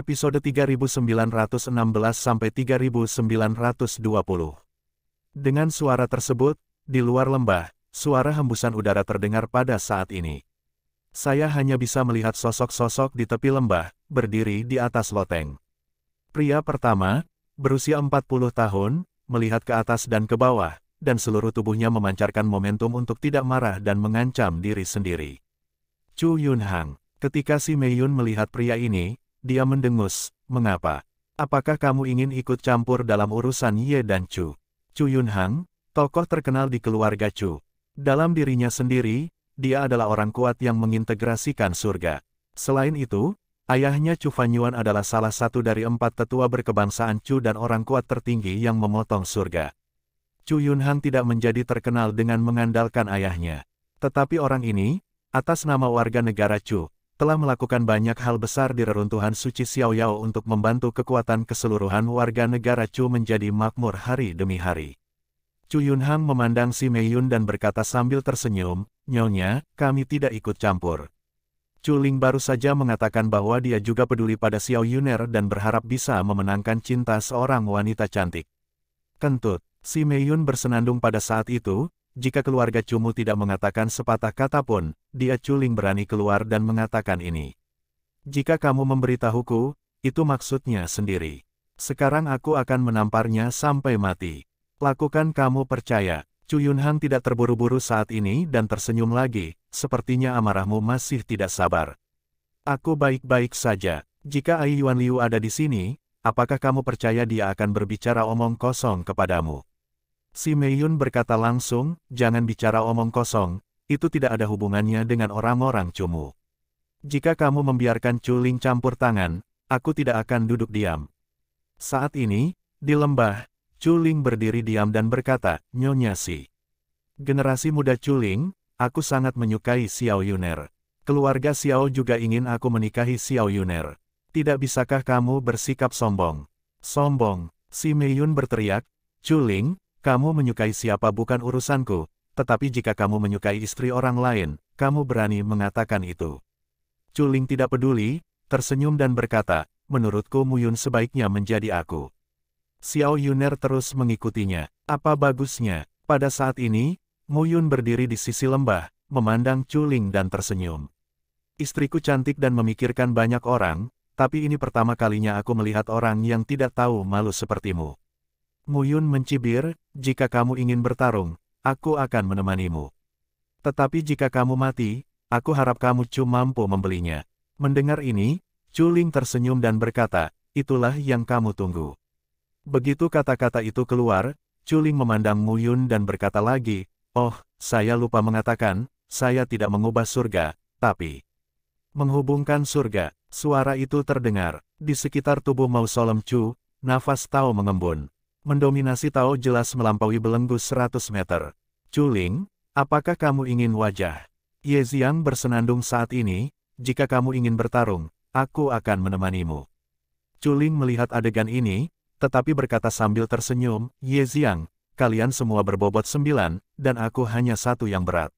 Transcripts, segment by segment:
episode 3916 sampai 3920. Dengan suara tersebut, di luar lembah, suara hembusan udara terdengar pada saat ini. Saya hanya bisa melihat sosok-sosok di tepi lembah, berdiri di atas loteng. Pria pertama, berusia 40 tahun, melihat ke atas dan ke bawah, dan seluruh tubuhnya memancarkan momentum untuk tidak marah dan mengancam diri sendiri. Chu Yunhang, ketika si Mei Yun melihat pria ini, dia mendengus, mengapa? Apakah kamu ingin ikut campur dalam urusan Ye dan Chu? Chu Yunhang, tokoh terkenal di keluarga Chu. Dalam dirinya sendiri, dia adalah orang kuat yang mengintegrasikan surga. Selain itu, ayahnya Chu Fanyuan adalah salah satu dari empat tetua berkebangsaan Chu dan orang kuat tertinggi yang memotong surga. Chu Yunhang tidak menjadi terkenal dengan mengandalkan ayahnya. Tetapi orang ini, atas nama warga negara Chu, telah melakukan banyak hal besar di reruntuhan suci Xiaoyao untuk membantu kekuatan keseluruhan warga negara Chu menjadi makmur hari demi hari. Chu Yunhang memandang si Mei Yun dan berkata sambil tersenyum, Nyonya, kami tidak ikut campur. Chu Ling baru saja mengatakan bahwa dia juga peduli pada Xiao Yuner dan berharap bisa memenangkan cinta seorang wanita cantik. Kentut, si Mei Yun bersenandung pada saat itu, jika keluarga Cumu tidak mengatakan sepatah kata pun, dia Culing berani keluar dan mengatakan ini. Jika kamu memberitahuku, itu maksudnya sendiri. Sekarang aku akan menamparnya sampai mati. Lakukan kamu percaya. Cuyunhang Yunhang tidak terburu-buru saat ini dan tersenyum lagi, sepertinya amarahmu masih tidak sabar. Aku baik-baik saja. Jika Ai Yuan Liu ada di sini, apakah kamu percaya dia akan berbicara omong kosong kepadamu? Si Mei Yun berkata langsung, jangan bicara omong kosong, itu tidak ada hubungannya dengan orang-orang cumu. Jika kamu membiarkan Chuling campur tangan, aku tidak akan duduk diam. Saat ini, di lembah, Chuling berdiri diam dan berkata, Nyonya Si. Generasi muda Chuling, aku sangat menyukai Xiao Yuner. Keluarga Xiao juga ingin aku menikahi Xiao Yuner. Tidak bisakah kamu bersikap sombong? Sombong, si Mei Yun berteriak, culing, kamu menyukai siapa bukan urusanku, tetapi jika kamu menyukai istri orang lain, kamu berani mengatakan itu. Culing tidak peduli, tersenyum dan berkata, menurutku Muyun sebaiknya menjadi aku. Xiao Yuner terus mengikutinya. Apa bagusnya? Pada saat ini, Muyun berdiri di sisi lembah, memandang Culing dan tersenyum. Istriku cantik dan memikirkan banyak orang, tapi ini pertama kalinya aku melihat orang yang tidak tahu malu sepertimu. Muyun mencibir, jika kamu ingin bertarung, aku akan menemanimu. Tetapi jika kamu mati, aku harap kamu cuma mampu membelinya. Mendengar ini, Chuling tersenyum dan berkata, itulah yang kamu tunggu. Begitu kata-kata itu keluar, Chuling memandang Muyun dan berkata lagi, oh, saya lupa mengatakan, saya tidak mengubah surga, tapi menghubungkan surga. Suara itu terdengar di sekitar tubuh mausolem Chu, nafas Tao mengembun mendominasi Tao jelas melampaui belenggu 100 meter. Chuling, apakah kamu ingin wajah? Ye Ziyang bersenandung saat ini, jika kamu ingin bertarung, aku akan menemanimu. Chuling melihat adegan ini, tetapi berkata sambil tersenyum, Ye Ziyang, kalian semua berbobot sembilan, dan aku hanya satu yang berat.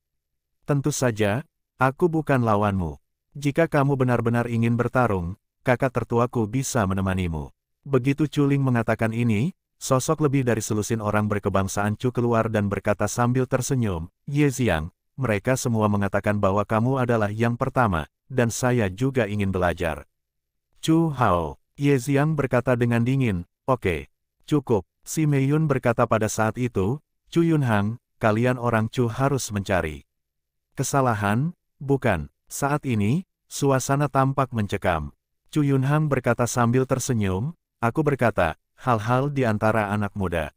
Tentu saja, aku bukan lawanmu. Jika kamu benar-benar ingin bertarung, kakak tertuaku bisa menemanimu. Begitu Chuling mengatakan ini, sosok lebih dari selusin orang berkebangsaan Chu keluar dan berkata sambil tersenyum, Ye Ziang, mereka semua mengatakan bahwa kamu adalah yang pertama, dan saya juga ingin belajar. Chu Hao, Ye Ziang berkata dengan dingin, oke, okay, cukup, si Mei Yun berkata pada saat itu, Chu Yun Hang, kalian orang Chu harus mencari. Kesalahan? Bukan, saat ini, suasana tampak mencekam. Chu Yunhang berkata sambil tersenyum, aku berkata, hal-hal di antara anak muda.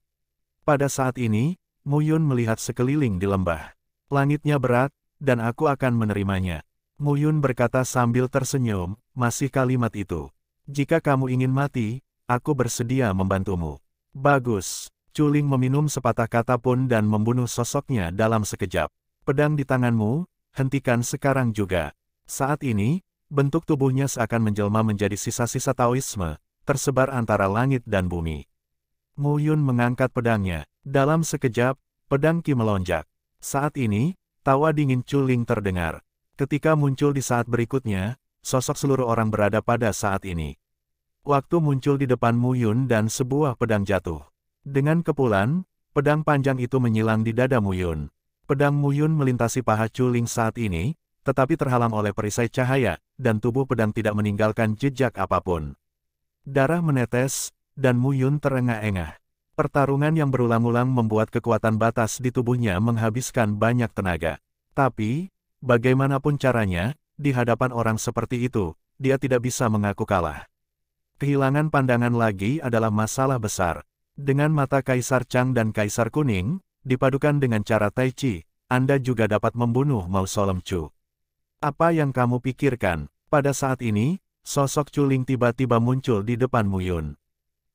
Pada saat ini, Muyun melihat sekeliling di lembah. Langitnya berat, dan aku akan menerimanya. Muyun berkata sambil tersenyum, masih kalimat itu. Jika kamu ingin mati, aku bersedia membantumu. Bagus. Culing meminum sepatah kata pun dan membunuh sosoknya dalam sekejap. Pedang di tanganmu, hentikan sekarang juga. Saat ini, bentuk tubuhnya seakan menjelma menjadi sisa-sisa Taoisme, tersebar antara langit dan bumi. Mu Yun mengangkat pedangnya. Dalam sekejap, pedang Ki melonjak. Saat ini, tawa dingin Chuling terdengar. Ketika muncul di saat berikutnya, sosok seluruh orang berada pada saat ini. Waktu muncul di depan Mu Yun dan sebuah pedang jatuh. Dengan kepulan, pedang panjang itu menyilang di dada Mu Yun. Pedang Mu Yun melintasi paha Chuling saat ini, tetapi terhalang oleh perisai cahaya, dan tubuh pedang tidak meninggalkan jejak apapun. Darah menetes, dan Muyun terengah-engah. Pertarungan yang berulang-ulang membuat kekuatan batas di tubuhnya menghabiskan banyak tenaga. Tapi, bagaimanapun caranya, di hadapan orang seperti itu, dia tidak bisa mengaku kalah. Kehilangan pandangan lagi adalah masalah besar. Dengan mata Kaisar Chang dan Kaisar Kuning, dipadukan dengan cara Tai Chi, Anda juga dapat membunuh Mausolem Chu. Apa yang kamu pikirkan? Pada saat ini, Sosok Chuling tiba-tiba muncul di depan Muyun.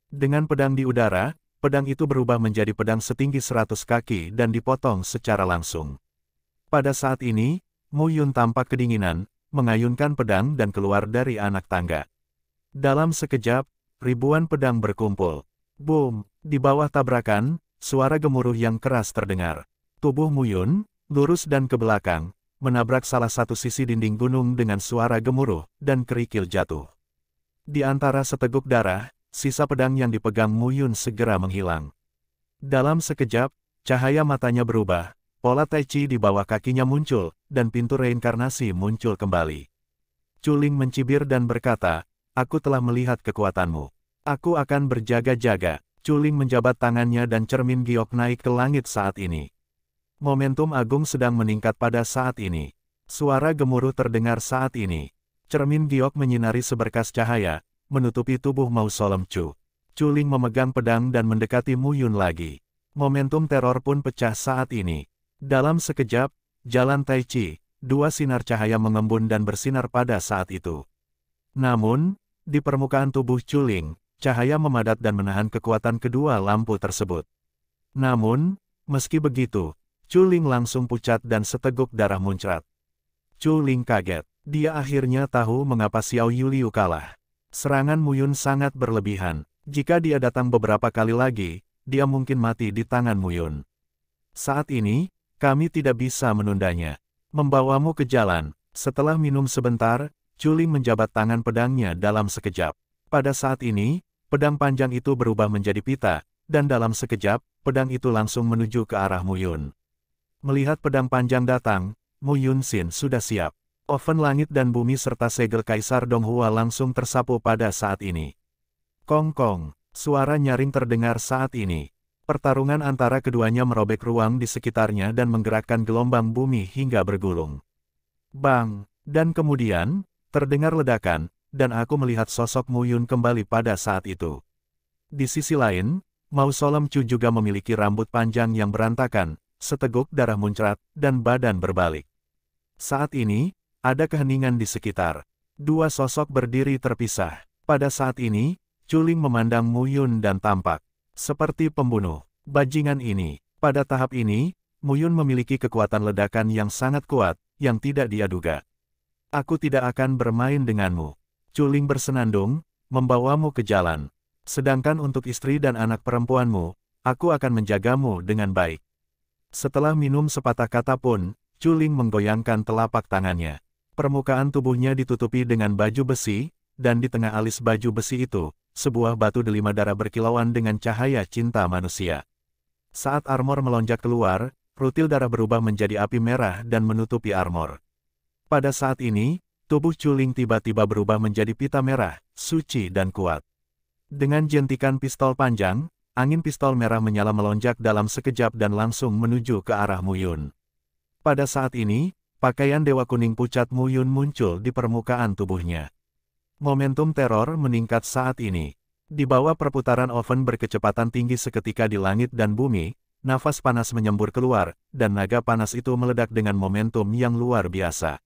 Dengan pedang di udara, pedang itu berubah menjadi pedang setinggi 100 kaki dan dipotong secara langsung. Pada saat ini, Muyun tampak kedinginan, mengayunkan pedang dan keluar dari anak tangga. Dalam sekejap, ribuan pedang berkumpul. Boom! Di bawah tabrakan, suara gemuruh yang keras terdengar. Tubuh Muyun, lurus dan ke belakang, menabrak salah satu sisi dinding gunung dengan suara gemuruh, dan kerikil jatuh. Di antara seteguk darah, sisa pedang yang dipegang Muyun segera menghilang. Dalam sekejap, cahaya matanya berubah, pola tai chi di bawah kakinya muncul, dan pintu reinkarnasi muncul kembali. Culing mencibir dan berkata, Aku telah melihat kekuatanmu. Aku akan berjaga-jaga. Culing menjabat tangannya dan cermin giok naik ke langit saat ini. Momentum agung sedang meningkat pada saat ini. Suara gemuruh terdengar saat ini. Cermin giok menyinari seberkas cahaya, menutupi tubuh mausolem Chu. Ling memegang pedang dan mendekati Mu Yun lagi. Momentum teror pun pecah saat ini. Dalam sekejap, jalan Tai Chi, dua sinar cahaya mengembun dan bersinar pada saat itu. Namun, di permukaan tubuh Ling, cahaya memadat dan menahan kekuatan kedua lampu tersebut. Namun, meski begitu, Chuling langsung pucat dan seteguk darah muncrat. Chuling kaget. Dia akhirnya tahu mengapa Xiao Yuliu kalah. Serangan Muyun sangat berlebihan. Jika dia datang beberapa kali lagi, dia mungkin mati di tangan Muyun. Saat ini, kami tidak bisa menundanya. Membawamu ke jalan. Setelah minum sebentar, Chuling menjabat tangan pedangnya dalam sekejap. Pada saat ini, pedang panjang itu berubah menjadi pita, dan dalam sekejap, pedang itu langsung menuju ke arah Muyun. Melihat pedang panjang datang, Mu Yun Xin sudah siap. Oven langit dan bumi serta segel Kaisar Donghua langsung tersapu pada saat ini. Kong kong, suara nyaring terdengar saat ini. Pertarungan antara keduanya merobek ruang di sekitarnya dan menggerakkan gelombang bumi hingga bergulung. Bang! Dan kemudian, terdengar ledakan, dan aku melihat sosok Mu Yun kembali pada saat itu. Di sisi lain, Mausolem Chu juga memiliki rambut panjang yang berantakan, seteguk darah muncrat, dan badan berbalik. Saat ini, ada keheningan di sekitar. Dua sosok berdiri terpisah. Pada saat ini, Culing memandang Muyun dan tampak. Seperti pembunuh, bajingan ini. Pada tahap ini, Muyun memiliki kekuatan ledakan yang sangat kuat, yang tidak dia duga. Aku tidak akan bermain denganmu. Culing bersenandung, membawamu ke jalan. Sedangkan untuk istri dan anak perempuanmu, aku akan menjagamu dengan baik. Setelah minum sepatah kata pun, Chuling menggoyangkan telapak tangannya. Permukaan tubuhnya ditutupi dengan baju besi, dan di tengah alis baju besi itu, sebuah batu delima darah berkilauan dengan cahaya cinta manusia. Saat armor melonjak keluar, rutil darah berubah menjadi api merah dan menutupi armor. Pada saat ini, tubuh Chuling tiba-tiba berubah menjadi pita merah, suci dan kuat. Dengan jentikan pistol panjang, angin pistol merah menyala melonjak dalam sekejap dan langsung menuju ke arah Muyun. Pada saat ini, pakaian Dewa Kuning Pucat Muyun muncul di permukaan tubuhnya. Momentum teror meningkat saat ini. Di bawah perputaran oven berkecepatan tinggi seketika di langit dan bumi, nafas panas menyembur keluar, dan naga panas itu meledak dengan momentum yang luar biasa.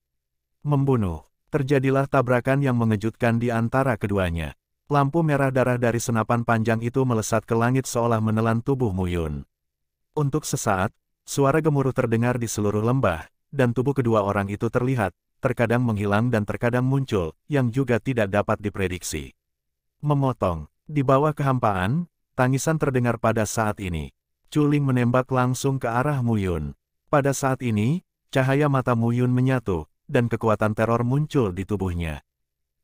Membunuh, terjadilah tabrakan yang mengejutkan di antara keduanya. Lampu merah darah dari senapan panjang itu melesat ke langit seolah menelan tubuh Muyun. Untuk sesaat, suara gemuruh terdengar di seluruh lembah, dan tubuh kedua orang itu terlihat, terkadang menghilang dan terkadang muncul, yang juga tidak dapat diprediksi. Memotong, di bawah kehampaan, tangisan terdengar pada saat ini. Culing menembak langsung ke arah Muyun. Pada saat ini, cahaya mata Muyun menyatu, dan kekuatan teror muncul di tubuhnya.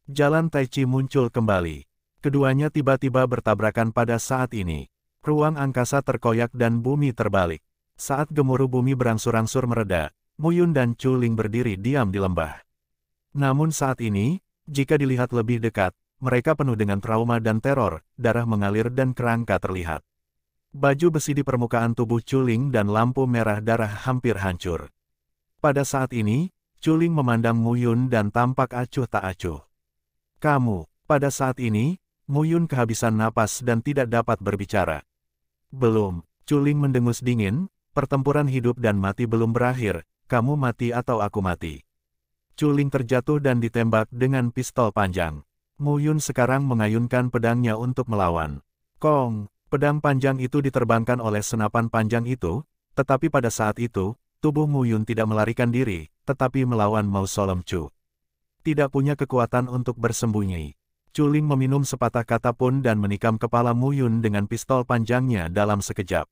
Jalan Tai Chi muncul kembali. Keduanya tiba-tiba bertabrakan pada saat ini. Ruang angkasa terkoyak dan bumi terbalik. Saat gemuruh bumi berangsur-angsur mereda, Muyun dan Chuling berdiri diam di lembah. Namun saat ini, jika dilihat lebih dekat, mereka penuh dengan trauma dan teror, darah mengalir dan kerangka terlihat. Baju besi di permukaan tubuh Chuling dan lampu merah darah hampir hancur. Pada saat ini, Chuling memandang Muyun dan tampak acuh tak acuh. Kamu, pada saat ini, Muyun kehabisan napas dan tidak dapat berbicara. Belum, Culing mendengus dingin, pertempuran hidup dan mati belum berakhir, kamu mati atau aku mati. Culing terjatuh dan ditembak dengan pistol panjang. Muyun sekarang mengayunkan pedangnya untuk melawan. Kong, pedang panjang itu diterbangkan oleh senapan panjang itu, tetapi pada saat itu, tubuh Muyun tidak melarikan diri, tetapi melawan Mausolem Chu. Tidak punya kekuatan untuk bersembunyi. Culing meminum sepatah kata pun dan menikam kepala Muyun dengan pistol panjangnya dalam sekejap.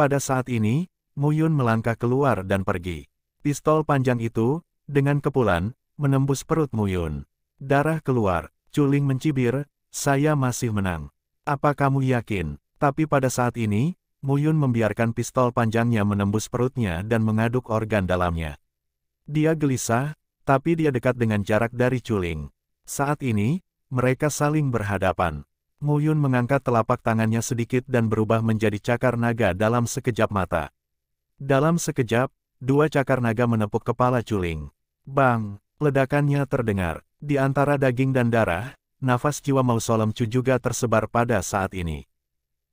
Pada saat ini, Muyun melangkah keluar dan pergi. Pistol panjang itu, dengan kepulan, menembus perut Muyun. Darah keluar, Culing mencibir, saya masih menang. Apa kamu yakin? Tapi pada saat ini, Muyun membiarkan pistol panjangnya menembus perutnya dan mengaduk organ dalamnya. Dia gelisah, tapi dia dekat dengan jarak dari Culing. Saat ini, mereka saling berhadapan. Mu Yun mengangkat telapak tangannya sedikit dan berubah menjadi cakar naga dalam sekejap mata. Dalam sekejap, dua cakar naga menepuk kepala Culing. Bang, ledakannya terdengar. Di antara daging dan darah, nafas jiwa mausolem Chu juga tersebar pada saat ini.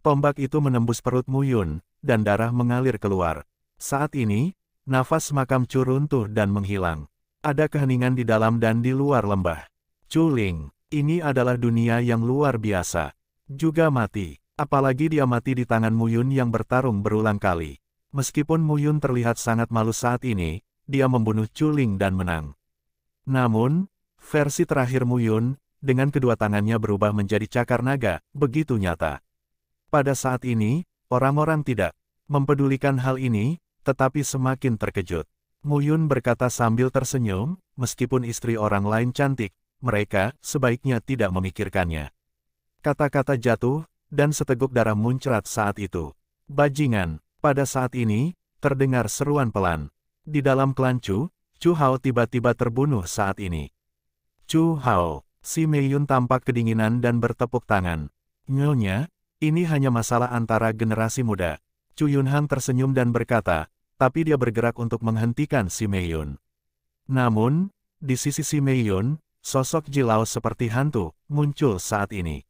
Tombak itu menembus perut Mu Yun, dan darah mengalir keluar. Saat ini, nafas makam Chu runtuh dan menghilang. Ada keheningan di dalam dan di luar lembah. Culing, ini adalah dunia yang luar biasa. Juga mati. Apalagi dia mati di tangan Muyun yang bertarung berulang kali. Meskipun Muyun terlihat sangat malu saat ini, dia membunuh Chuling dan menang. Namun, versi terakhir Muyun, dengan kedua tangannya berubah menjadi cakar naga, begitu nyata. Pada saat ini, orang-orang tidak mempedulikan hal ini, tetapi semakin terkejut. Muyun berkata sambil tersenyum, meskipun istri orang lain cantik, mereka sebaiknya tidak memikirkannya. Kata-kata jatuh, dan seteguk darah muncrat saat itu. Bajingan, pada saat ini, terdengar seruan pelan. Di dalam kelancu, Chu Hao tiba-tiba terbunuh saat ini. Chu Hao, si Meiyun tampak kedinginan dan bertepuk tangan. Nyonya, ini hanya masalah antara generasi muda. Chu Yunhan tersenyum dan berkata, tapi dia bergerak untuk menghentikan si Meiyun. Namun, di sisi si Meiyun sosok Jilao seperti hantu, muncul saat ini.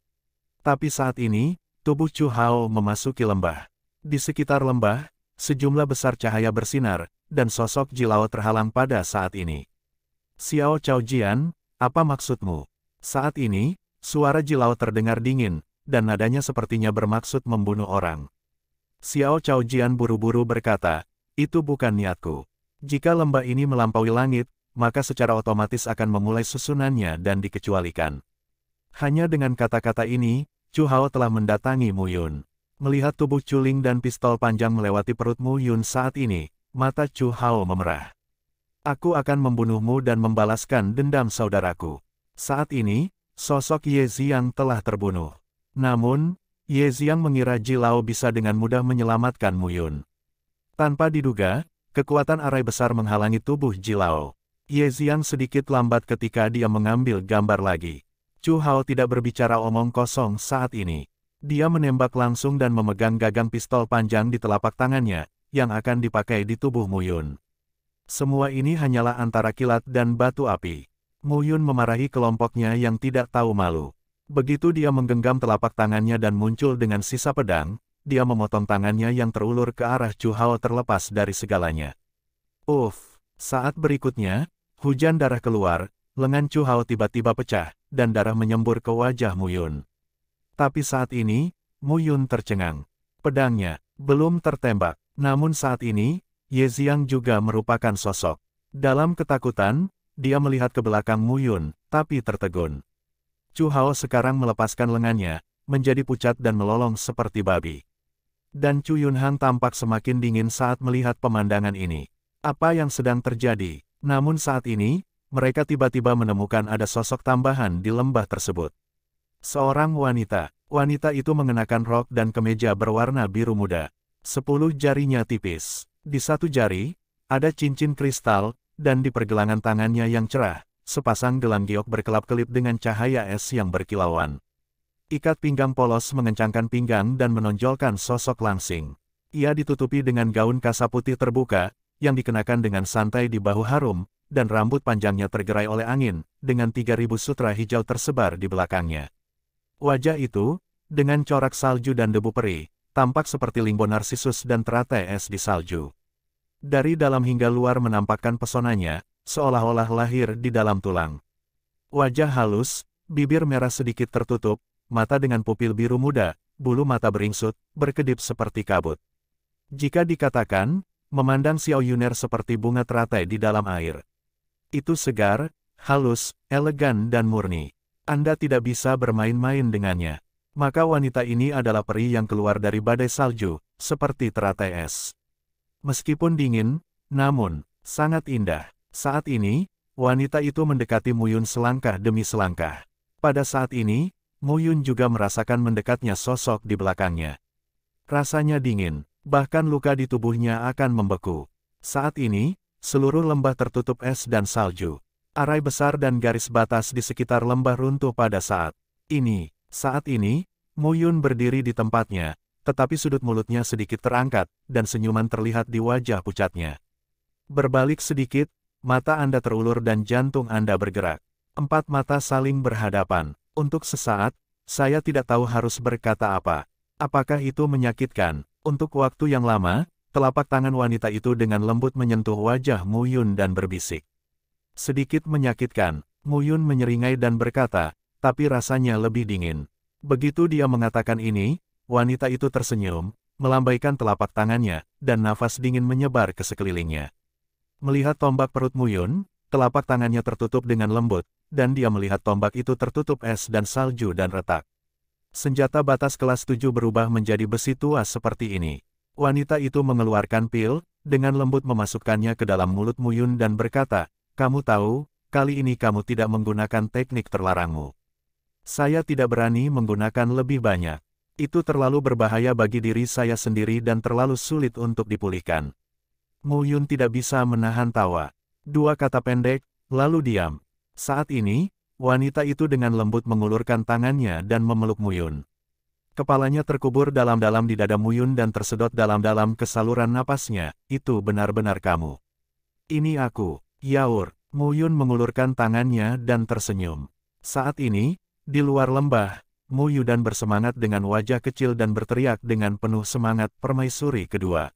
Tapi saat ini, tubuh Chu Hao memasuki lembah. Di sekitar lembah, sejumlah besar cahaya bersinar, dan sosok Jilao terhalang pada saat ini. Xiao Chao Jian, apa maksudmu? Saat ini, suara Jilao terdengar dingin, dan nadanya sepertinya bermaksud membunuh orang. Xiao Chao Jian buru-buru berkata, itu bukan niatku. Jika lembah ini melampaui langit, maka secara otomatis akan memulai susunannya dan dikecualikan. Hanya dengan kata-kata ini, Chu Hao telah mendatangi Mu Yun. Melihat tubuh Chuling dan pistol panjang melewati perut Mu Yun saat ini, mata Chu Hao memerah. Aku akan membunuhmu dan membalaskan dendam saudaraku. Saat ini, sosok Ye Ziyang telah terbunuh. Namun, Ye Ziyang mengira Jilao bisa dengan mudah menyelamatkan Mu Yun. Tanpa diduga, kekuatan arai besar menghalangi tubuh Jilao. Ye Xiang sedikit lambat ketika dia mengambil gambar lagi. Chu Hao tidak berbicara omong kosong saat ini. Dia menembak langsung dan memegang gagang pistol panjang di telapak tangannya, yang akan dipakai di tubuh Muyun. Semua ini hanyalah antara kilat dan batu api. Muyun memarahi kelompoknya yang tidak tahu malu. Begitu dia menggenggam telapak tangannya dan muncul dengan sisa pedang, dia memotong tangannya yang terulur ke arah Chu Hao terlepas dari segalanya. Uff, saat berikutnya, Hujan darah keluar, lengan Chu Hao tiba-tiba pecah, dan darah menyembur ke wajah Muyun. Tapi saat ini, Muyun tercengang. Pedangnya belum tertembak, namun saat ini, Ye Ziyang juga merupakan sosok. Dalam ketakutan, dia melihat ke belakang Muyun, tapi tertegun. Chu Hao sekarang melepaskan lengannya, menjadi pucat dan melolong seperti babi. Dan Chu Yunhan tampak semakin dingin saat melihat pemandangan ini. Apa yang sedang terjadi? Namun saat ini, mereka tiba-tiba menemukan ada sosok tambahan di lembah tersebut. Seorang wanita. Wanita itu mengenakan rok dan kemeja berwarna biru muda. Sepuluh jarinya tipis. Di satu jari, ada cincin kristal, dan di pergelangan tangannya yang cerah, sepasang gelang giok berkelap-kelip dengan cahaya es yang berkilauan. Ikat pinggang polos mengencangkan pinggang dan menonjolkan sosok langsing. Ia ditutupi dengan gaun kasa putih terbuka, yang dikenakan dengan santai di bahu harum, dan rambut panjangnya tergerai oleh angin, dengan 3000 sutra hijau tersebar di belakangnya. Wajah itu, dengan corak salju dan debu peri, tampak seperti limbo narsisus dan teratai es di salju. Dari dalam hingga luar menampakkan pesonanya, seolah-olah lahir di dalam tulang. Wajah halus, bibir merah sedikit tertutup, mata dengan pupil biru muda, bulu mata beringsut, berkedip seperti kabut. Jika dikatakan, Memandang Xiao Yuner seperti bunga teratai di dalam air. Itu segar, halus, elegan dan murni. Anda tidak bisa bermain-main dengannya. Maka wanita ini adalah peri yang keluar dari badai salju, seperti teratai es. Meskipun dingin, namun, sangat indah. Saat ini, wanita itu mendekati Muyun selangkah demi selangkah. Pada saat ini, Muyun juga merasakan mendekatnya sosok di belakangnya. Rasanya dingin, bahkan luka di tubuhnya akan membeku. Saat ini, seluruh lembah tertutup es dan salju. Arai besar dan garis batas di sekitar lembah runtuh pada saat ini. Saat ini, Muyun berdiri di tempatnya, tetapi sudut mulutnya sedikit terangkat, dan senyuman terlihat di wajah pucatnya. Berbalik sedikit, mata Anda terulur dan jantung Anda bergerak. Empat mata saling berhadapan. Untuk sesaat, saya tidak tahu harus berkata apa. Apakah itu menyakitkan? Untuk waktu yang lama, telapak tangan wanita itu dengan lembut menyentuh wajah Yun dan berbisik. Sedikit menyakitkan, Yun menyeringai dan berkata, tapi rasanya lebih dingin. Begitu dia mengatakan ini, wanita itu tersenyum, melambaikan telapak tangannya, dan nafas dingin menyebar ke sekelilingnya. Melihat tombak perut Yun, telapak tangannya tertutup dengan lembut, dan dia melihat tombak itu tertutup es dan salju dan retak. Senjata batas kelas 7 berubah menjadi besi tua seperti ini. Wanita itu mengeluarkan pil, dengan lembut memasukkannya ke dalam mulut Muyun dan berkata, Kamu tahu, kali ini kamu tidak menggunakan teknik terlarangmu. Saya tidak berani menggunakan lebih banyak. Itu terlalu berbahaya bagi diri saya sendiri dan terlalu sulit untuk dipulihkan. Muyun tidak bisa menahan tawa. Dua kata pendek, lalu diam. Saat ini, Wanita itu dengan lembut mengulurkan tangannya dan memeluk Muyun. Kepalanya terkubur dalam-dalam di dada Muyun dan tersedot dalam-dalam ke saluran napasnya, itu benar-benar kamu. Ini aku, Yaur. Muyun mengulurkan tangannya dan tersenyum. Saat ini, di luar lembah, Muyu dan bersemangat dengan wajah kecil dan berteriak dengan penuh semangat permaisuri kedua.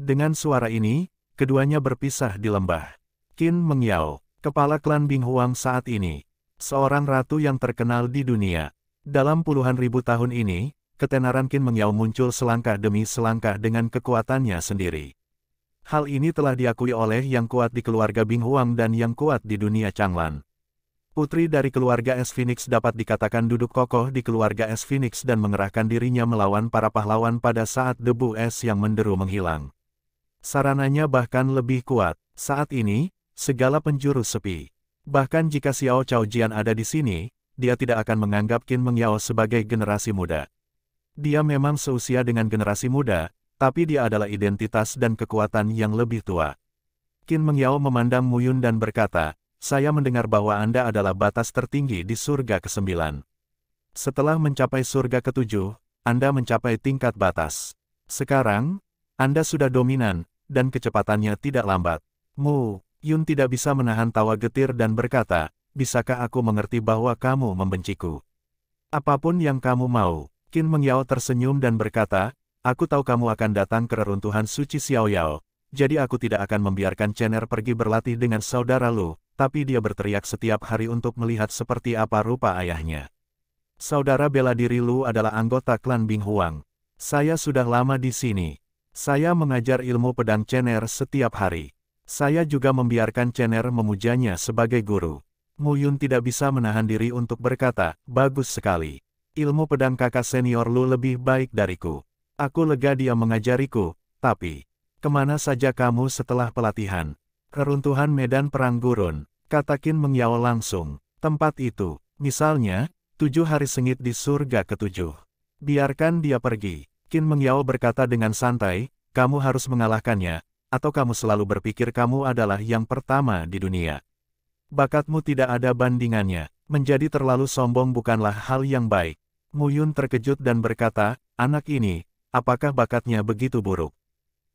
Dengan suara ini, keduanya berpisah di lembah. Qin Mengyao, kepala klan Bing Huang saat ini, seorang ratu yang terkenal di dunia. Dalam puluhan ribu tahun ini, ketenaran Qin Mengyao muncul selangkah demi selangkah dengan kekuatannya sendiri. Hal ini telah diakui oleh yang kuat di keluarga Bing Huang dan yang kuat di dunia Changlan. Putri dari keluarga S. Phoenix dapat dikatakan duduk kokoh di keluarga S. Phoenix dan mengerahkan dirinya melawan para pahlawan pada saat debu es yang menderu menghilang. Sarananya bahkan lebih kuat. Saat ini, segala penjuru sepi. Bahkan jika Xiao Jian ada di sini, dia tidak akan menganggap Qin Mengyao sebagai generasi muda. Dia memang seusia dengan generasi muda, tapi dia adalah identitas dan kekuatan yang lebih tua. Qin Mengyao memandang Mu Yun dan berkata, saya mendengar bahwa Anda adalah batas tertinggi di surga ke-9. Setelah mencapai surga ke-7, Anda mencapai tingkat batas. Sekarang, Anda sudah dominan, dan kecepatannya tidak lambat. Mu, Yun tidak bisa menahan tawa getir dan berkata, bisakah aku mengerti bahwa kamu membenciku? Apapun yang kamu mau, Qin Mengyao tersenyum dan berkata, aku tahu kamu akan datang ke reruntuhan suci Xiao Yao. jadi aku tidak akan membiarkan Chener pergi berlatih dengan saudara Lu, tapi dia berteriak setiap hari untuk melihat seperti apa rupa ayahnya. Saudara bela diri Lu adalah anggota klan Bing Huang. Saya sudah lama di sini. Saya mengajar ilmu pedang Chener setiap hari. Saya juga membiarkan Chener memujanya sebagai guru. Muyun tidak bisa menahan diri untuk berkata, bagus sekali. Ilmu pedang kakak senior lu lebih baik dariku. Aku lega dia mengajariku, tapi, kemana saja kamu setelah pelatihan? Keruntuhan medan perang gurun, kata Kin mengyao langsung. Tempat itu, misalnya, tujuh hari sengit di surga ketujuh. Biarkan dia pergi. Kin Mengyao berkata dengan santai, kamu harus mengalahkannya, atau kamu selalu berpikir kamu adalah yang pertama di dunia. Bakatmu tidak ada bandingannya, menjadi terlalu sombong bukanlah hal yang baik. Muyun terkejut dan berkata, anak ini, apakah bakatnya begitu buruk?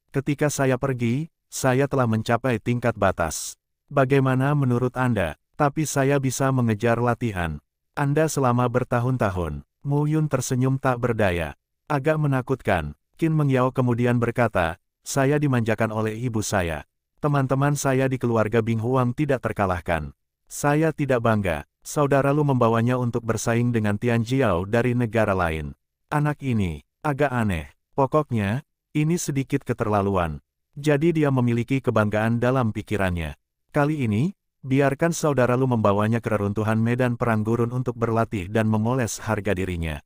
Ketika saya pergi, saya telah mencapai tingkat batas. Bagaimana menurut Anda? Tapi saya bisa mengejar latihan. Anda selama bertahun-tahun. Mu Yun tersenyum tak berdaya. Agak menakutkan. Kin Mengyao kemudian berkata, saya dimanjakan oleh ibu saya. Teman-teman saya di keluarga Bing Huang tidak terkalahkan. Saya tidak bangga. Saudara Lu membawanya untuk bersaing dengan Tian Jiao dari negara lain. Anak ini, agak aneh. Pokoknya, ini sedikit keterlaluan. Jadi dia memiliki kebanggaan dalam pikirannya. Kali ini, biarkan saudara Lu membawanya ke reruntuhan medan perang gurun untuk berlatih dan memoles harga dirinya.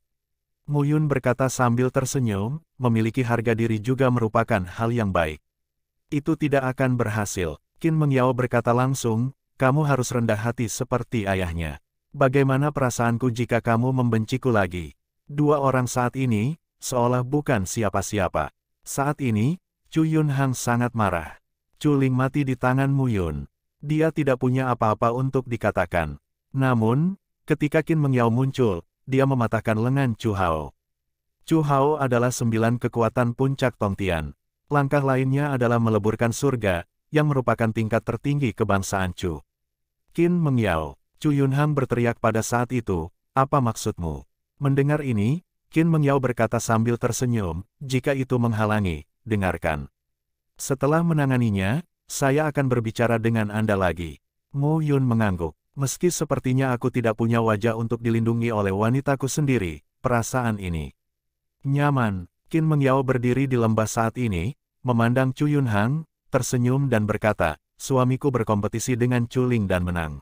Yun berkata sambil tersenyum, memiliki harga diri juga merupakan hal yang baik. Itu tidak akan berhasil. Kin Mengyao berkata langsung, kamu harus rendah hati seperti ayahnya. Bagaimana perasaanku jika kamu membenciku lagi? Dua orang saat ini, seolah bukan siapa-siapa. Saat ini, Chu Yun Hang sangat marah. Chu Ling mati di tangan Mu Yun. Dia tidak punya apa-apa untuk dikatakan. Namun, ketika Kin Mengyao muncul, dia mematahkan lengan Chu Hao. Chu Hao adalah sembilan kekuatan puncak Tongtian. Langkah lainnya adalah meleburkan surga, yang merupakan tingkat tertinggi kebangsaan Chu. Qin mengiau. Chu Yunhang berteriak pada saat itu, apa maksudmu? Mendengar ini, Qin Mengyao berkata sambil tersenyum, jika itu menghalangi, dengarkan. Setelah menanganinya, saya akan berbicara dengan Anda lagi. Mu Yun mengangguk. Meski sepertinya aku tidak punya wajah untuk dilindungi oleh wanitaku sendiri, perasaan ini. Nyaman, Qin Mengyao berdiri di lembah saat ini, memandang Chu Yunhang, tersenyum dan berkata, suamiku berkompetisi dengan Chu Ling dan menang.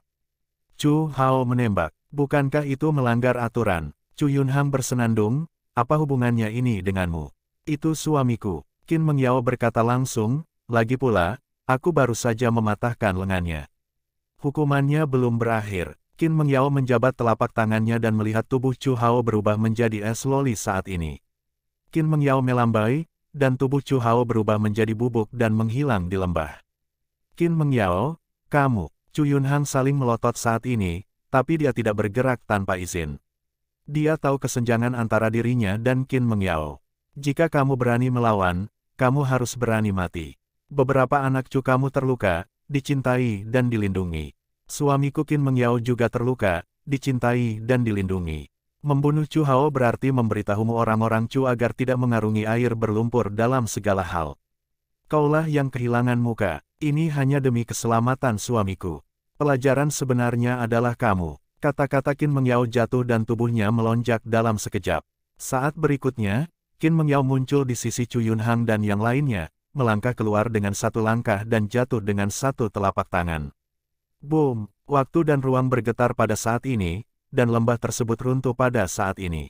Chu Hao menembak, bukankah itu melanggar aturan? Chu Yunhang bersenandung, apa hubungannya ini denganmu? Itu suamiku, Qin Mengyao berkata langsung, lagi pula, aku baru saja mematahkan lengannya. Hukumannya belum berakhir. Qin Mengyao menjabat telapak tangannya dan melihat tubuh Chu Hao berubah menjadi es loli saat ini. Qin Mengyao melambai, dan tubuh Chu Hao berubah menjadi bubuk dan menghilang di lembah. Qin Mengyao, kamu, Chu Yunhang saling melotot saat ini, tapi dia tidak bergerak tanpa izin. Dia tahu kesenjangan antara dirinya dan Qin Mengyao. Jika kamu berani melawan, kamu harus berani mati. Beberapa anak Chu kamu terluka, dicintai dan dilindungi. Suamiku Qin Mengyao juga terluka, dicintai dan dilindungi. Membunuh Chu Hao berarti memberitahumu orang-orang Chu agar tidak mengarungi air berlumpur dalam segala hal. Kaulah yang kehilangan muka, ini hanya demi keselamatan suamiku. Pelajaran sebenarnya adalah kamu. Kata-kata Kin Mengyao jatuh dan tubuhnya melonjak dalam sekejap. Saat berikutnya, Kin Mengyao muncul di sisi Chu Yunhang dan yang lainnya, melangkah keluar dengan satu langkah dan jatuh dengan satu telapak tangan. Boom, waktu dan ruang bergetar pada saat ini, dan lembah tersebut runtuh pada saat ini.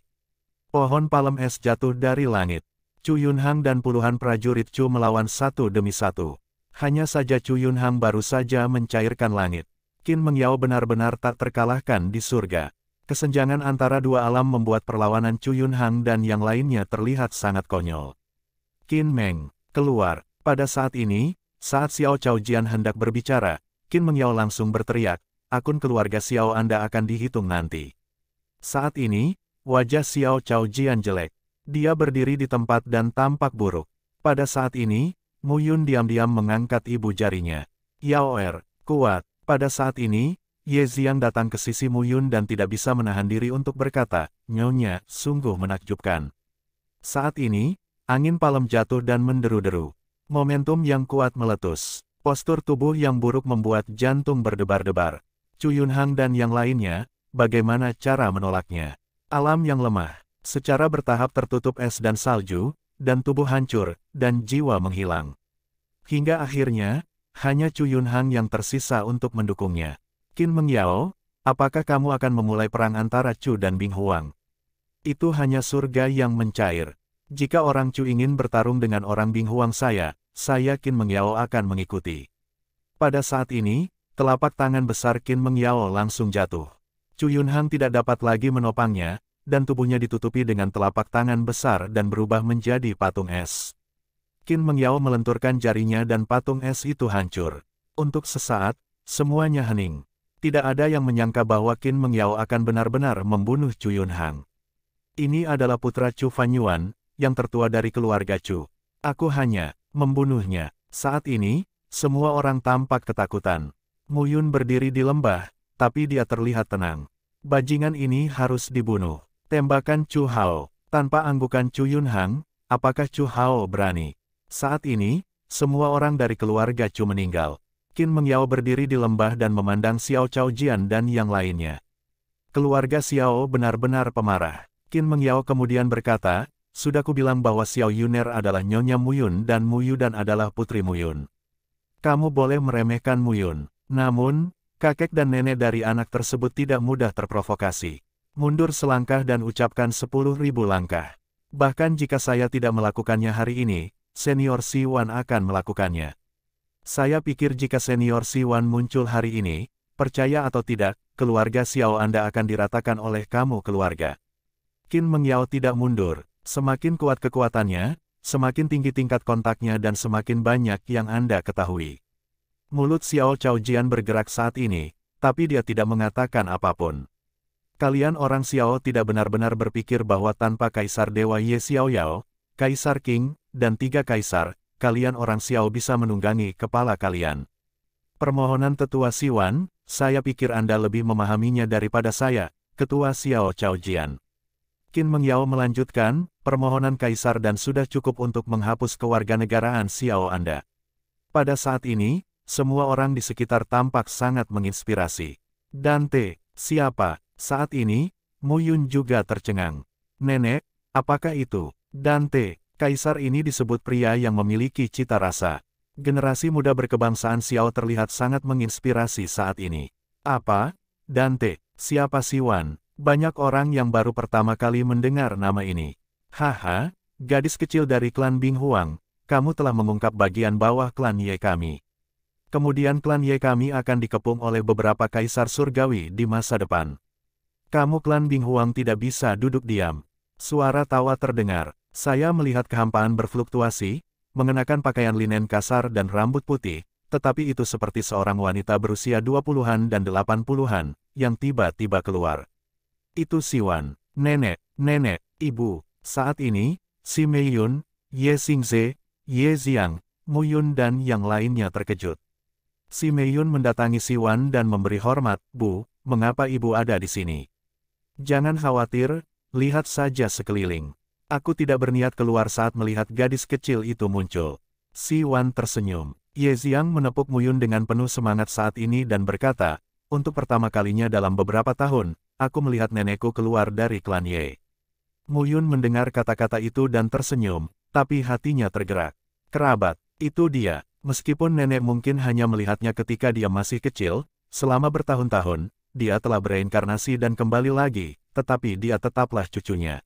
Pohon palem es jatuh dari langit. Chu Yunhang dan puluhan prajurit Chu melawan satu demi satu. Hanya saja Chu Yunhang baru saja mencairkan langit. Qin Mengyao benar-benar tak terkalahkan di surga. Kesenjangan antara dua alam membuat perlawanan Chu Yunhang dan yang lainnya terlihat sangat konyol. Qin Meng, Keluar. Pada saat ini, saat Xiao Chao Jian hendak berbicara, Qin Mengyao langsung berteriak, akun keluarga Xiao Anda akan dihitung nanti. Saat ini, wajah Xiao Chao Jian jelek. Dia berdiri di tempat dan tampak buruk. Pada saat ini, Mu Yun diam-diam mengangkat ibu jarinya. Yao Er, kuat. Pada saat ini, Ye Ziang datang ke sisi Mu Yun dan tidak bisa menahan diri untuk berkata, Nyonya, sungguh menakjubkan. Saat ini, Angin palem jatuh dan menderu-deru. Momentum yang kuat meletus. Postur tubuh yang buruk membuat jantung berdebar-debar. Chu Yunhang dan yang lainnya, bagaimana cara menolaknya? Alam yang lemah, secara bertahap tertutup es dan salju, dan tubuh hancur, dan jiwa menghilang. Hingga akhirnya, hanya Chu Yunhang yang tersisa untuk mendukungnya. Qin Mengyao, apakah kamu akan memulai perang antara Chu dan Bing Huang? Itu hanya surga yang mencair. Jika orang Chu ingin bertarung dengan orang Bing Huang saya, saya Meng Mengyao akan mengikuti. Pada saat ini, telapak tangan besar Qin Mengyao langsung jatuh. Chu Yunhang tidak dapat lagi menopangnya, dan tubuhnya ditutupi dengan telapak tangan besar dan berubah menjadi patung es. Qin Mengyao melenturkan jarinya dan patung es itu hancur. Untuk sesaat, semuanya hening. Tidak ada yang menyangka bahwa Qin Mengyao akan benar-benar membunuh Chu Yunhang. Ini adalah putra Chu Fanyuan, yang tertua dari keluarga Chu. Aku hanya membunuhnya. Saat ini, semua orang tampak ketakutan. Muyun berdiri di lembah, tapi dia terlihat tenang. Bajingan ini harus dibunuh. Tembakan Chu Hao. Tanpa anggukan Chu Yun Hang, apakah Chu Hao berani? Saat ini, semua orang dari keluarga Chu meninggal. Qin Mengyao berdiri di lembah dan memandang Xiao Chao Jian dan yang lainnya. Keluarga Xiao benar-benar pemarah. Qin Mengyao kemudian berkata, sudah kubilang bahwa Xiao Yuner adalah Nyonya Muyun dan dan adalah Putri Muyun. Kamu boleh meremehkan Muyun. Namun, kakek dan nenek dari anak tersebut tidak mudah terprovokasi. Mundur selangkah dan ucapkan sepuluh ribu langkah. Bahkan jika saya tidak melakukannya hari ini, senior Si Wan akan melakukannya. Saya pikir jika senior Si Wan muncul hari ini, percaya atau tidak, keluarga Xiao Anda akan diratakan oleh kamu keluarga. Qin Mengyao tidak mundur, Semakin kuat kekuatannya, semakin tinggi tingkat kontaknya dan semakin banyak yang Anda ketahui. Mulut Xiao Jian bergerak saat ini, tapi dia tidak mengatakan apapun. Kalian orang Xiao tidak benar-benar berpikir bahwa tanpa Kaisar Dewa Ye Xiao Yao, Kaisar King, dan tiga Kaisar, kalian orang Xiao bisa menunggangi kepala kalian. Permohonan Tetua Siwan, saya pikir Anda lebih memahaminya daripada saya, Ketua Xiao Jian. Qin Mengyao melanjutkan, permohonan kaisar dan sudah cukup untuk menghapus kewarganegaraan Xiao Anda. Pada saat ini, semua orang di sekitar tampak sangat menginspirasi. Dante, siapa? Saat ini, Mu Yun juga tercengang. Nenek, apakah itu? Dante, kaisar ini disebut pria yang memiliki cita rasa. Generasi muda berkebangsaan Xiao terlihat sangat menginspirasi saat ini. Apa? Dante, siapa Siwan? Banyak orang yang baru pertama kali mendengar nama ini. Haha, gadis kecil dari klan Bing Huang, kamu telah mengungkap bagian bawah klan Ye kami. Kemudian klan Ye kami akan dikepung oleh beberapa kaisar surgawi di masa depan. Kamu klan Bing Huang tidak bisa duduk diam. Suara tawa terdengar. Saya melihat kehampaan berfluktuasi, mengenakan pakaian linen kasar dan rambut putih, tetapi itu seperti seorang wanita berusia 20-an dan 80-an, yang tiba-tiba keluar itu Si Wan, nenek, nenek, ibu. Saat ini, si Meiyun, Ye Xingze, Ye Ziang, Yun dan yang lainnya terkejut. Si Meiyun mendatangi Si Wan dan memberi hormat, Bu, mengapa ibu ada di sini? Jangan khawatir, lihat saja sekeliling. Aku tidak berniat keluar saat melihat gadis kecil itu muncul. Si Wan tersenyum. Ye Ziang menepuk Mu Yun dengan penuh semangat saat ini dan berkata, untuk pertama kalinya dalam beberapa tahun, aku melihat nenekku keluar dari klan Ye. Muyun mendengar kata-kata itu dan tersenyum, tapi hatinya tergerak. Kerabat, itu dia. Meskipun nenek mungkin hanya melihatnya ketika dia masih kecil, selama bertahun-tahun, dia telah bereinkarnasi dan kembali lagi, tetapi dia tetaplah cucunya.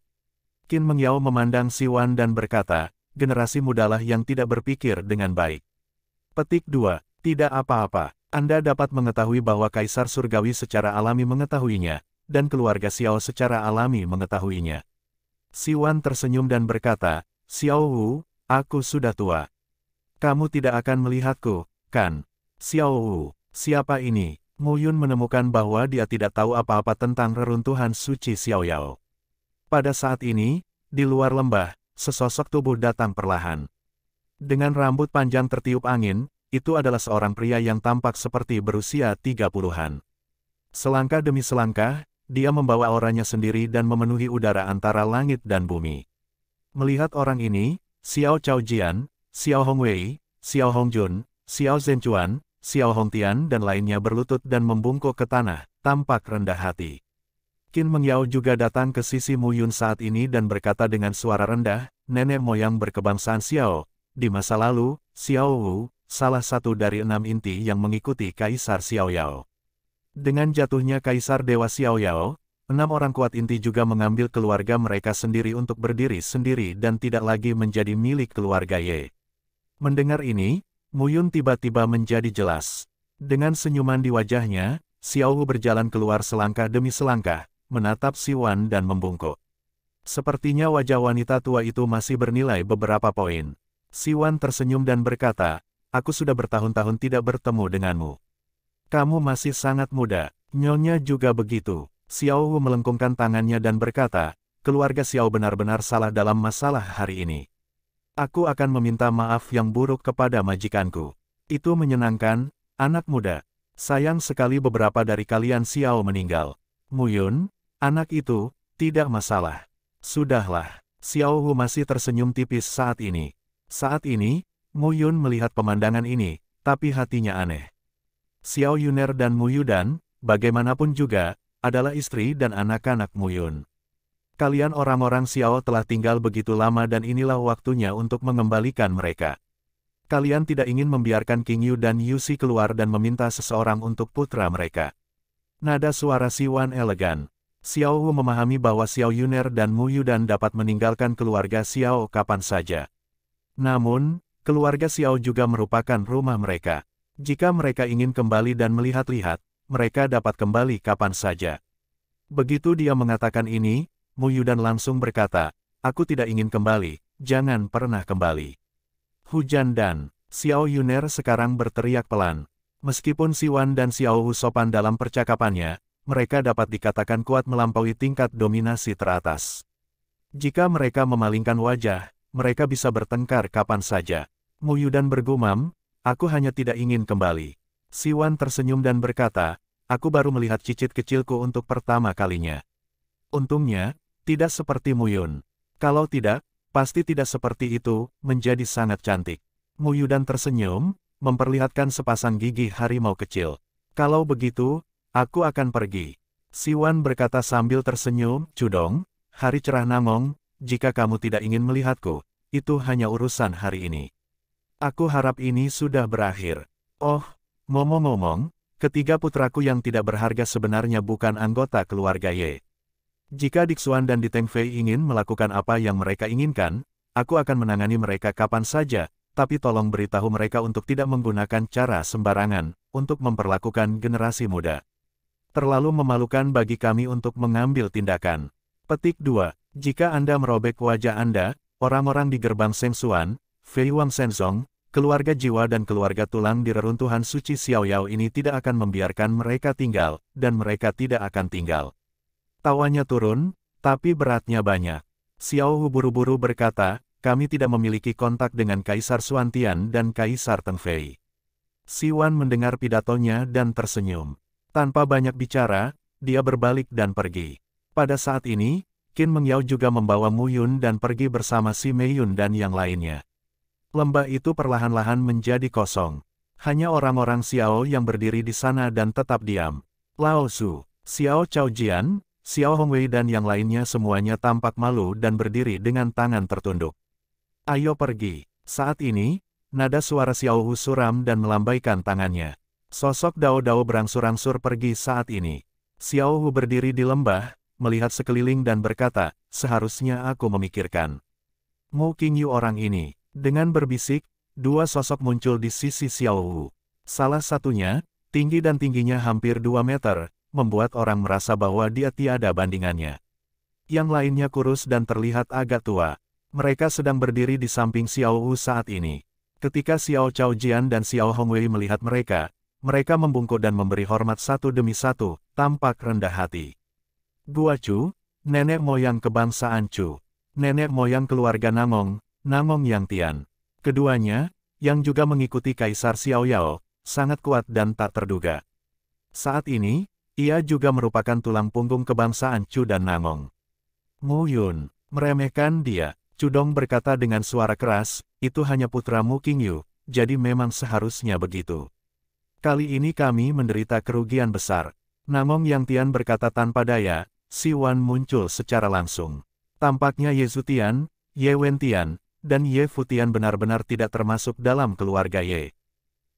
Qin Mengyao memandang Siwan dan berkata, generasi mudalah yang tidak berpikir dengan baik. Petik 2. Tidak apa-apa, Anda dapat mengetahui bahwa Kaisar Surgawi secara alami mengetahuinya, dan keluarga Xiao secara alami mengetahuinya. Si Wan tersenyum dan berkata, Xiao Wu, aku sudah tua. Kamu tidak akan melihatku, kan? Xiao Wu, siapa ini? Mu Yun menemukan bahwa dia tidak tahu apa-apa tentang reruntuhan suci Xiao Yao. Pada saat ini, di luar lembah, sesosok tubuh datang perlahan. Dengan rambut panjang tertiup angin, itu adalah seorang pria yang tampak seperti berusia tiga puluhan. Selangkah demi selangkah, dia membawa auranya sendiri dan memenuhi udara antara langit dan bumi. Melihat orang ini, Xiao Jian, Xiao Hongwei, Xiao Hongjun, Xiao Zhenchuan, Xiao Hongtian dan lainnya berlutut dan membungkuk ke tanah, tampak rendah hati. Qin Mengyao juga datang ke sisi Mu Yun saat ini dan berkata dengan suara rendah, nenek moyang berkebangsaan Xiao. Di masa lalu, Xiao Wu, salah satu dari enam inti yang mengikuti Kaisar Xiao Yao. Dengan jatuhnya Kaisar Dewa Xiao Yao, enam orang kuat inti juga mengambil keluarga mereka sendiri untuk berdiri sendiri dan tidak lagi menjadi milik keluarga Ye. Mendengar ini, Muyun tiba-tiba menjadi jelas. Dengan senyuman di wajahnya, Xiao Wu berjalan keluar selangkah demi selangkah, menatap Si Wan dan membungkuk. Sepertinya wajah wanita tua itu masih bernilai beberapa poin. Si Wan tersenyum dan berkata, Aku sudah bertahun-tahun tidak bertemu denganmu. Kamu masih sangat muda, Nyonya juga begitu. Xiao Wu melengkungkan tangannya dan berkata, keluarga Xiao benar-benar salah dalam masalah hari ini. Aku akan meminta maaf yang buruk kepada majikanku. Itu menyenangkan, anak muda. Sayang sekali beberapa dari kalian Xiao meninggal. Muyun, anak itu, tidak masalah. Sudahlah, Xiao Wu masih tersenyum tipis saat ini. Saat ini, Muyun melihat pemandangan ini, tapi hatinya aneh. Xiao Yuner dan Mu Muyudan, bagaimanapun juga, adalah istri dan anak-anak Mu Yun. Kalian orang-orang Xiao telah tinggal begitu lama dan inilah waktunya untuk mengembalikan mereka. Kalian tidak ingin membiarkan King Yu dan Yusi keluar dan meminta seseorang untuk putra mereka. Nada suara Si Wan elegan. Xiao Wu memahami bahwa Xiao Yuner dan Mu Yudan dapat meninggalkan keluarga Xiao kapan saja. Namun, keluarga Xiao juga merupakan rumah mereka. Jika mereka ingin kembali dan melihat-lihat, mereka dapat kembali kapan saja. Begitu dia mengatakan ini, Muyudan langsung berkata, Aku tidak ingin kembali, jangan pernah kembali. Hujan dan Xiao Yuner sekarang berteriak pelan. Meskipun Siwan dan Xiao Hu sopan dalam percakapannya, mereka dapat dikatakan kuat melampaui tingkat dominasi teratas. Jika mereka memalingkan wajah, mereka bisa bertengkar kapan saja. Muyudan bergumam, Aku hanya tidak ingin kembali. Si Wan tersenyum dan berkata, aku baru melihat cicit kecilku untuk pertama kalinya. Untungnya, tidak seperti Muyun. Kalau tidak, pasti tidak seperti itu, menjadi sangat cantik. Muyudan tersenyum, memperlihatkan sepasang gigi harimau kecil. Kalau begitu, aku akan pergi. Si Wan berkata sambil tersenyum, Cudong, hari cerah Nangong, jika kamu tidak ingin melihatku, itu hanya urusan hari ini. Aku harap ini sudah berakhir. Oh, ngomong-ngomong, ketiga putraku yang tidak berharga sebenarnya bukan anggota keluarga Ye. Jika Dixuan dan Diteng Fei ingin melakukan apa yang mereka inginkan, aku akan menangani mereka kapan saja, tapi tolong beritahu mereka untuk tidak menggunakan cara sembarangan untuk memperlakukan generasi muda. Terlalu memalukan bagi kami untuk mengambil tindakan. Petik 2. Jika Anda merobek wajah Anda, orang-orang di gerbang Sengsuan, Fei Wang Senzong, Keluarga jiwa dan keluarga tulang di reruntuhan suci Xiaoyao ini tidak akan membiarkan mereka tinggal, dan mereka tidak akan tinggal. Tawanya turun, tapi beratnya banyak. Xiao Hu buru-buru berkata, kami tidak memiliki kontak dengan Kaisar Suantian dan Kaisar Tengfei. Si Wan mendengar pidatonya dan tersenyum. Tanpa banyak bicara, dia berbalik dan pergi. Pada saat ini, Qin Mengyao juga membawa Mu Yun dan pergi bersama si Mei Yun dan yang lainnya lembah itu perlahan-lahan menjadi kosong. Hanya orang-orang Xiao yang berdiri di sana dan tetap diam. Lao Su, Xiao Jian, Xiao Hongwei dan yang lainnya semuanya tampak malu dan berdiri dengan tangan tertunduk. Ayo pergi. Saat ini, nada suara Xiao Hu suram dan melambaikan tangannya. Sosok Dao Dao berangsur-angsur pergi saat ini. Xiao Hu berdiri di lembah, melihat sekeliling dan berkata, seharusnya aku memikirkan. Mu Qingyu orang ini, dengan berbisik, dua sosok muncul di sisi Xiao Wu. Salah satunya, tinggi dan tingginya hampir 2 meter, membuat orang merasa bahwa dia tiada bandingannya. Yang lainnya kurus dan terlihat agak tua. Mereka sedang berdiri di samping Xiao Wu saat ini. Ketika Xiao Chao Jian dan Xiao Hongwei melihat mereka, mereka membungkuk dan memberi hormat satu demi satu, tampak rendah hati. Gua Chu, nenek moyang kebangsaan Chu, nenek moyang keluarga Namong, Nangong Yang Tian. Keduanya, yang juga mengikuti Kaisar Xiao Yao sangat kuat dan tak terduga. Saat ini, ia juga merupakan tulang punggung kebangsaan Chu dan Nangong. Mu Yun, meremehkan dia. Chu Dong berkata dengan suara keras, itu hanya putramu King Yu, jadi memang seharusnya begitu. Kali ini kami menderita kerugian besar. Nangong Yang Tian berkata tanpa daya, Si Wan muncul secara langsung. Tampaknya Ye Zutian, Ye Wen Tian, dan Ye Futian benar-benar tidak termasuk dalam keluarga Ye.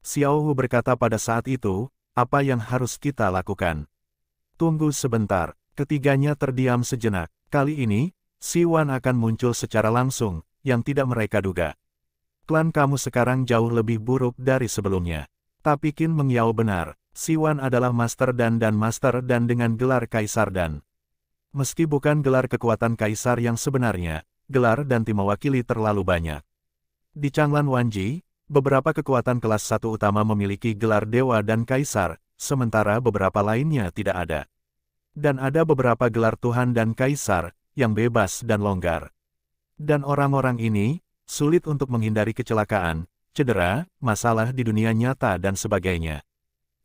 Xiao Hu berkata pada saat itu, apa yang harus kita lakukan? Tunggu sebentar, ketiganya terdiam sejenak. Kali ini, Si Wan akan muncul secara langsung, yang tidak mereka duga. Klan kamu sekarang jauh lebih buruk dari sebelumnya. Tapi Kin Mengyao benar, Si Wan adalah Master Dan dan Master Dan dengan gelar Kaisar Dan. Meski bukan gelar kekuatan Kaisar yang sebenarnya, gelar dan tim mewakili terlalu banyak. Di Changlan Wanji, beberapa kekuatan kelas satu utama memiliki gelar dewa dan kaisar, sementara beberapa lainnya tidak ada. Dan ada beberapa gelar Tuhan dan kaisar, yang bebas dan longgar. Dan orang-orang ini, sulit untuk menghindari kecelakaan, cedera, masalah di dunia nyata dan sebagainya.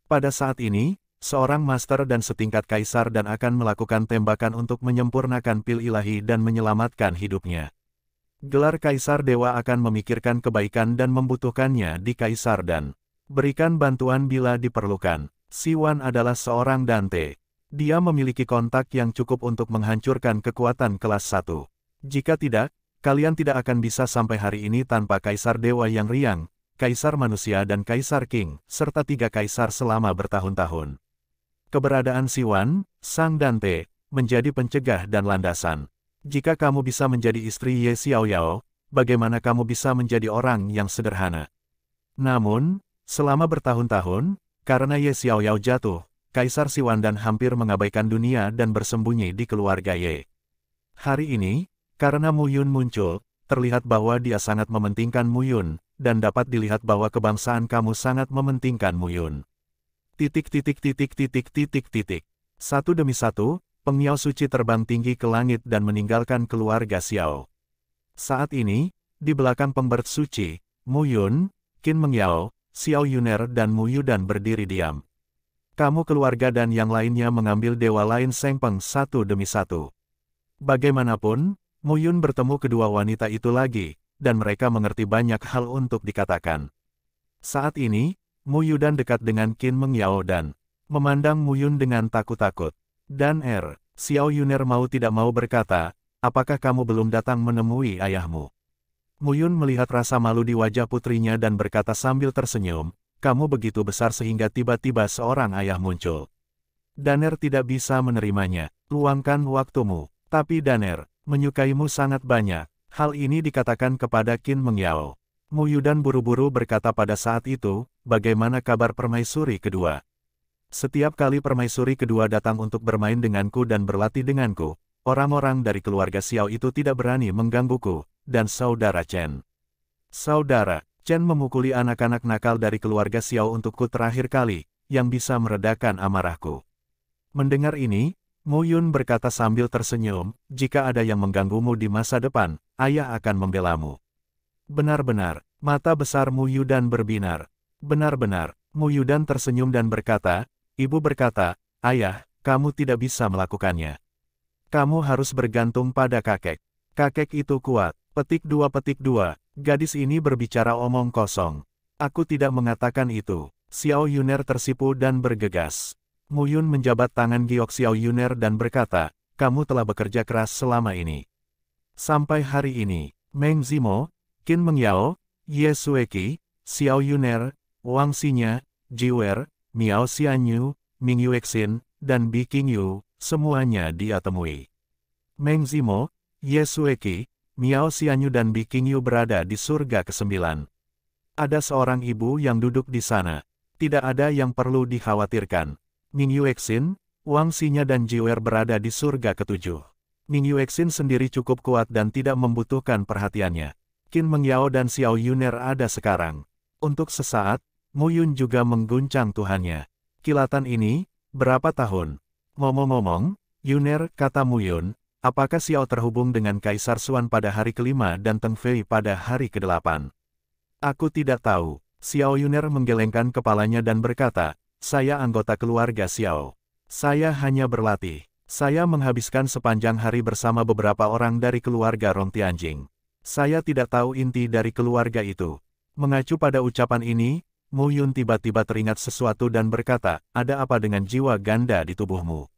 Pada saat ini, seorang master dan setingkat kaisar dan akan melakukan tembakan untuk menyempurnakan pil ilahi dan menyelamatkan hidupnya. Gelar kaisar dewa akan memikirkan kebaikan dan membutuhkannya di kaisar dan berikan bantuan bila diperlukan. Siwan adalah seorang Dante. Dia memiliki kontak yang cukup untuk menghancurkan kekuatan kelas 1. Jika tidak, kalian tidak akan bisa sampai hari ini tanpa kaisar dewa yang riang, kaisar manusia dan kaisar king, serta tiga kaisar selama bertahun-tahun. Keberadaan Siwan, Sang Dante, menjadi pencegah dan landasan. Jika kamu bisa menjadi istri Ye Xiao Yao, bagaimana kamu bisa menjadi orang yang sederhana? Namun, selama bertahun-tahun, karena Ye Xiao Yao jatuh, Kaisar dan hampir mengabaikan dunia dan bersembunyi di keluarga Ye. Hari ini, karena Muyun muncul, terlihat bahwa dia sangat mementingkan Muyun, dan dapat dilihat bahwa kebangsaan kamu sangat mementingkan Muyun. Titik titik titik titik titik titik. Satu demi satu, Pengyao Suci terbang tinggi ke langit dan meninggalkan keluarga Xiao. Saat ini, di belakang pembert suci, Mu Yun, Qin Yao, Xiao Yuner dan Mu dan berdiri diam. Kamu keluarga dan yang lainnya mengambil dewa lain Seng Peng satu demi satu. Bagaimanapun, Mu Yun bertemu kedua wanita itu lagi, dan mereka mengerti banyak hal untuk dikatakan. Saat ini, Muyudan dekat dengan Qin Meng dan memandang Muyun dengan takut-takut. Dan Er, Xiao Yuner mau tidak mau berkata, apakah kamu belum datang menemui ayahmu? Muyun melihat rasa malu di wajah putrinya dan berkata sambil tersenyum, kamu begitu besar sehingga tiba-tiba seorang ayah muncul. Daner tidak bisa menerimanya, luangkan waktumu, tapi Daner, menyukaimu sangat banyak, hal ini dikatakan kepada Qin Mengyao. Yudan buru-buru berkata pada saat itu, bagaimana kabar permaisuri kedua? Setiap kali permaisuri kedua datang untuk bermain denganku dan berlatih denganku, orang-orang dari keluarga Xiao itu tidak berani menggangguku, dan saudara Chen. Saudara, Chen memukuli anak-anak nakal dari keluarga Xiao untukku terakhir kali, yang bisa meredakan amarahku. Mendengar ini, Mu Yun berkata sambil tersenyum, jika ada yang mengganggumu di masa depan, ayah akan membelamu. Benar-benar, mata besar Muyudan berbinar. Benar-benar, Muyudan tersenyum dan berkata, Ibu berkata, Ayah, kamu tidak bisa melakukannya. Kamu harus bergantung pada kakek. Kakek itu kuat. Petik dua petik dua, gadis ini berbicara omong kosong. Aku tidak mengatakan itu. Xiao Yuner tersipu dan bergegas. Muyun menjabat tangan Giok Xiao Yuner dan berkata, kamu telah bekerja keras selama ini. Sampai hari ini, Meng Zimo, Kin Mengyao, Ye Sueki, Xiao Yuner, Wang Xinya, Jiwer, Miao Xianyu, Ming Yuexin, dan Bi Qingyu, semuanya dia temui. Meng Zimo, Ye Sueki, Miao Xianyu dan Bi Qingyu berada di surga kesembilan. Ada seorang ibu yang duduk di sana. Tidak ada yang perlu dikhawatirkan. Ming Yuexin, Wang Xinya dan Jiwer berada di surga ketujuh. Ming Yuexin sendiri cukup kuat dan tidak membutuhkan perhatiannya. Qin Mengyao dan Xiao Yuner ada sekarang. Untuk sesaat, Mu Yun juga mengguncang tuhannya. Kilatan ini, berapa tahun? Ngomong-ngomong, Yuner, kata Mu Yun, apakah Xiao terhubung dengan Kaisar Suan pada hari kelima dan Teng Fei pada hari kedelapan? Aku tidak tahu. Xiao Yuner menggelengkan kepalanya dan berkata, saya anggota keluarga Xiao. Saya hanya berlatih. Saya menghabiskan sepanjang hari bersama beberapa orang dari keluarga Rong Tianjing. Saya tidak tahu inti dari keluarga itu. Mengacu pada ucapan ini, Mu Yun tiba-tiba teringat sesuatu dan berkata, ada apa dengan jiwa ganda di tubuhmu?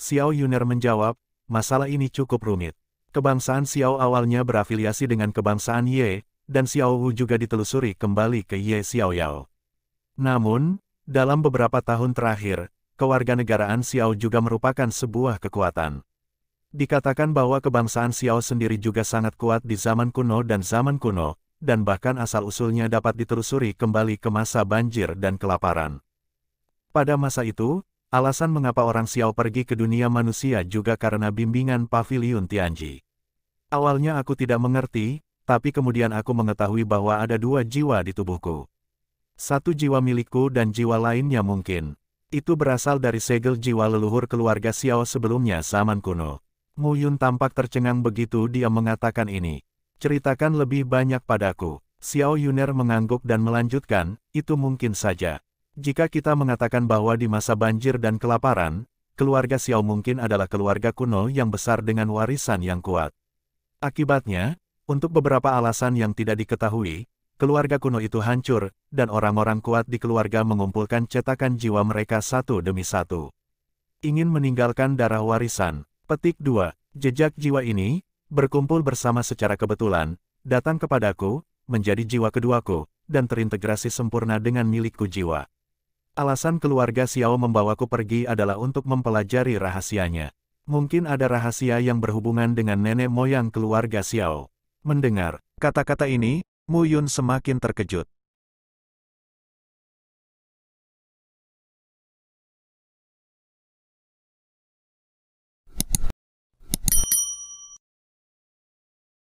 Xiao Yuner menjawab, masalah ini cukup rumit. Kebangsaan Xiao awalnya berafiliasi dengan kebangsaan Ye, dan Xiao Wu juga ditelusuri kembali ke Ye Xiao Yao. Namun, dalam beberapa tahun terakhir, kewarganegaraan Xiao juga merupakan sebuah kekuatan. Dikatakan bahwa kebangsaan Xiao sendiri juga sangat kuat di zaman kuno dan zaman kuno, dan bahkan asal-usulnya dapat ditelusuri kembali ke masa banjir dan kelaparan. Pada masa itu, alasan mengapa orang Xiao pergi ke dunia manusia juga karena bimbingan pavilion Tianji. Awalnya aku tidak mengerti, tapi kemudian aku mengetahui bahwa ada dua jiwa di tubuhku. Satu jiwa milikku dan jiwa lainnya mungkin. Itu berasal dari segel jiwa leluhur keluarga Xiao sebelumnya zaman kuno. Nguyun tampak tercengang begitu dia mengatakan ini. Ceritakan lebih banyak padaku. Xiao Yuner mengangguk dan melanjutkan, itu mungkin saja. Jika kita mengatakan bahwa di masa banjir dan kelaparan, keluarga Xiao mungkin adalah keluarga kuno yang besar dengan warisan yang kuat. Akibatnya, untuk beberapa alasan yang tidak diketahui, keluarga kuno itu hancur, dan orang-orang kuat di keluarga mengumpulkan cetakan jiwa mereka satu demi satu. Ingin meninggalkan darah warisan, Petik 2. Jejak jiwa ini, berkumpul bersama secara kebetulan, datang kepadaku, menjadi jiwa keduaku, dan terintegrasi sempurna dengan milikku jiwa. Alasan keluarga Xiao membawaku pergi adalah untuk mempelajari rahasianya. Mungkin ada rahasia yang berhubungan dengan nenek moyang keluarga Xiao. Mendengar kata-kata ini, Mu Yun semakin terkejut.